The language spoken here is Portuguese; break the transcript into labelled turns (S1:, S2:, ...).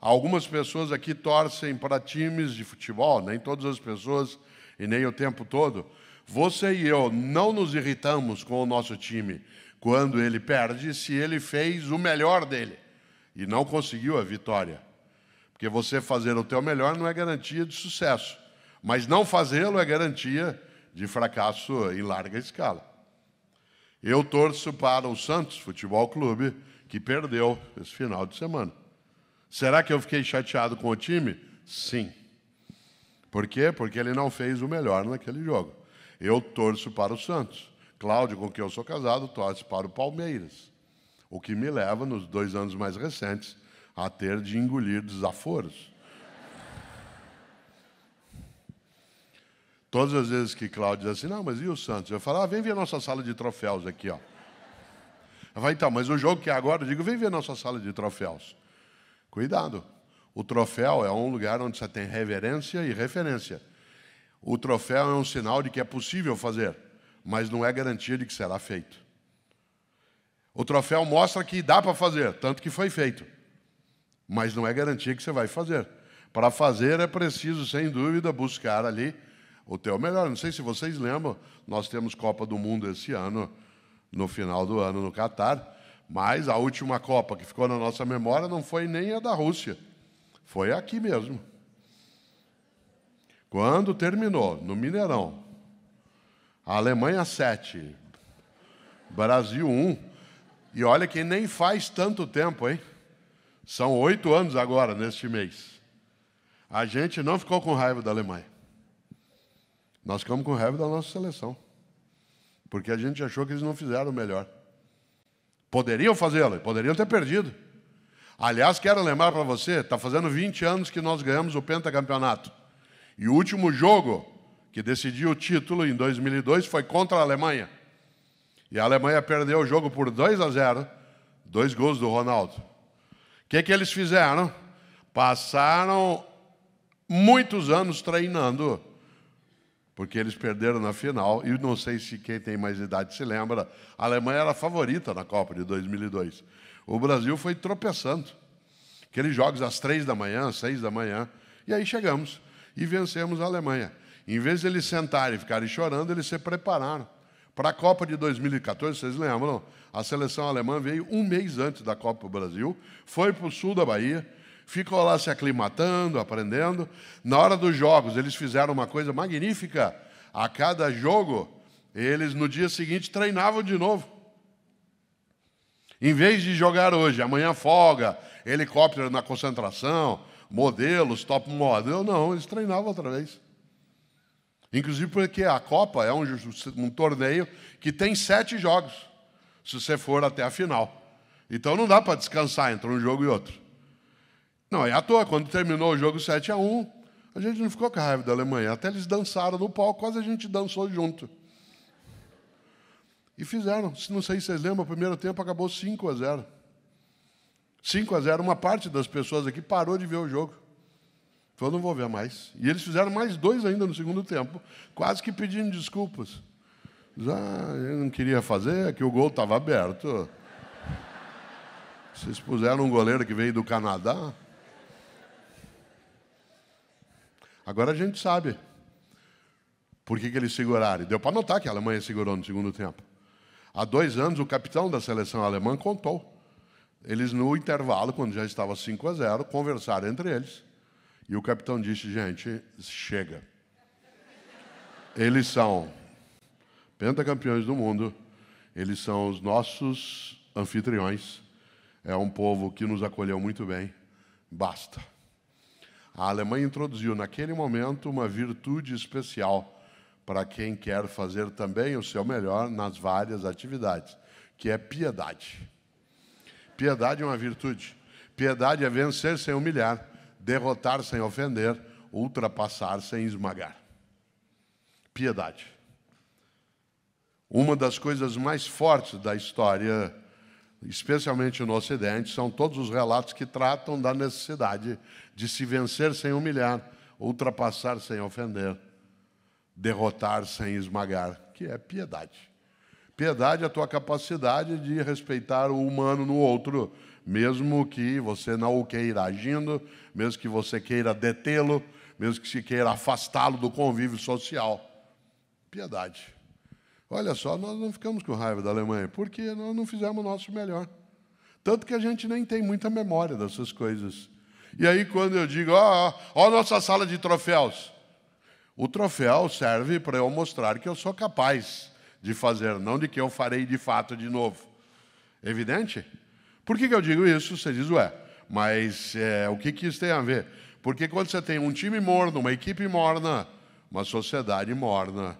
S1: Algumas pessoas aqui torcem para times de futebol, nem todas as pessoas e nem o tempo todo. Você e eu não nos irritamos com o nosso time quando ele perde, se ele fez o melhor dele e não conseguiu a vitória. Porque você fazer o teu melhor não é garantia de sucesso, mas não fazê-lo é garantia de fracasso em larga escala. Eu torço para o Santos Futebol Clube, que perdeu esse final de semana. Será que eu fiquei chateado com o time? Sim. Por quê? Porque ele não fez o melhor naquele jogo. Eu torço para o Santos. Cláudio, com quem eu sou casado, torce para o Palmeiras. O que me leva, nos dois anos mais recentes, a ter de engolir desaforos. Todas as vezes que Cláudio diz assim, não, mas e o Santos? Eu falo, ah, vem ver a nossa sala de troféus aqui, ó. Vai, então, mas o jogo que é agora, eu digo, vem ver a nossa sala de troféus. Cuidado. O troféu é um lugar onde você tem reverência e referência. O troféu é um sinal de que é possível fazer, mas não é garantia de que será feito. O troféu mostra que dá para fazer, tanto que foi feito, mas não é garantia que você vai fazer. Para fazer é preciso, sem dúvida, buscar ali o teu melhor. Não sei se vocês lembram, nós temos Copa do Mundo esse ano, no final do ano no Catar. Mas a última Copa que ficou na nossa memória não foi nem a da Rússia, foi aqui mesmo. Quando terminou, no Mineirão, a Alemanha 7, Brasil 1. E olha que nem faz tanto tempo, hein? São oito anos agora, neste mês. A gente não ficou com raiva da Alemanha. Nós ficamos com raiva da nossa seleção. Porque a gente achou que eles não fizeram o melhor. Poderiam fazê-lo, poderiam ter perdido. Aliás, quero lembrar para você, está fazendo 20 anos que nós ganhamos o pentacampeonato. E o último jogo que decidiu o título em 2002 foi contra a Alemanha. E a Alemanha perdeu o jogo por 2 a 0, dois gols do Ronaldo. O que, que eles fizeram? Passaram muitos anos treinando porque eles perderam na final, e não sei se quem tem mais idade se lembra, a Alemanha era a favorita na Copa de 2002. O Brasil foi tropeçando. Aqueles jogos às três da manhã, às seis da manhã, e aí chegamos e vencemos a Alemanha. Em vez de eles sentarem e ficarem chorando, eles se prepararam. Para a Copa de 2014, vocês lembram? A seleção alemã veio um mês antes da Copa do Brasil, foi para o sul da Bahia, ficam lá se aclimatando, aprendendo. Na hora dos jogos, eles fizeram uma coisa magnífica. A cada jogo, eles no dia seguinte treinavam de novo. Em vez de jogar hoje, amanhã folga, helicóptero na concentração, modelos, top model, não, eles treinavam outra vez. Inclusive porque a Copa é um, um, torneio que tem sete jogos, se você for até a final. Então não dá para descansar entre um jogo e outro. Não, é à toa, quando terminou o jogo 7 a 1 a gente não ficou com a raiva da Alemanha. Até eles dançaram no palco, quase a gente dançou junto. E fizeram. Não sei se vocês lembram, o primeiro tempo acabou 5 a 0. 5 a 0, uma parte das pessoas aqui parou de ver o jogo. Falou, não vou ver mais. E eles fizeram mais dois ainda no segundo tempo, quase que pedindo desculpas. Já ah, eu não queria fazer, que o gol estava aberto. Vocês puseram um goleiro que veio do Canadá. Agora a gente sabe por que, que eles seguraram. Deu para notar que a Alemanha segurou no segundo tempo. Há dois anos, o capitão da seleção alemã contou. Eles, no intervalo, quando já estava 5 a 0, conversaram entre eles. E o capitão disse: gente, chega. Eles são pentacampeões do mundo, eles são os nossos anfitriões, é um povo que nos acolheu muito bem, basta. A Alemanha introduziu naquele momento uma virtude especial para quem quer fazer também o seu melhor nas várias atividades, que é piedade. Piedade é uma virtude. Piedade é vencer sem humilhar, derrotar sem ofender, ultrapassar sem esmagar. Piedade. Uma das coisas mais fortes da história especialmente no Ocidente, são todos os relatos que tratam da necessidade de se vencer sem humilhar, ultrapassar sem ofender, derrotar sem esmagar, que é piedade. Piedade é a tua capacidade de respeitar o humano no outro, mesmo que você não o queira agindo, mesmo que você queira detê-lo, mesmo que se queira afastá-lo do convívio social. Piedade. Olha só, nós não ficamos com raiva da Alemanha, porque nós não fizemos o nosso melhor. Tanto que a gente nem tem muita memória dessas coisas. E aí, quando eu digo, ó, oh, nossa sala de troféus. O troféu serve para eu mostrar que eu sou capaz de fazer, não de que eu farei de fato de novo. Evidente? Por que, que eu digo isso? Você diz, ué, mas é, o que, que isso tem a ver? Porque quando você tem um time morno, uma equipe morna, uma sociedade morna.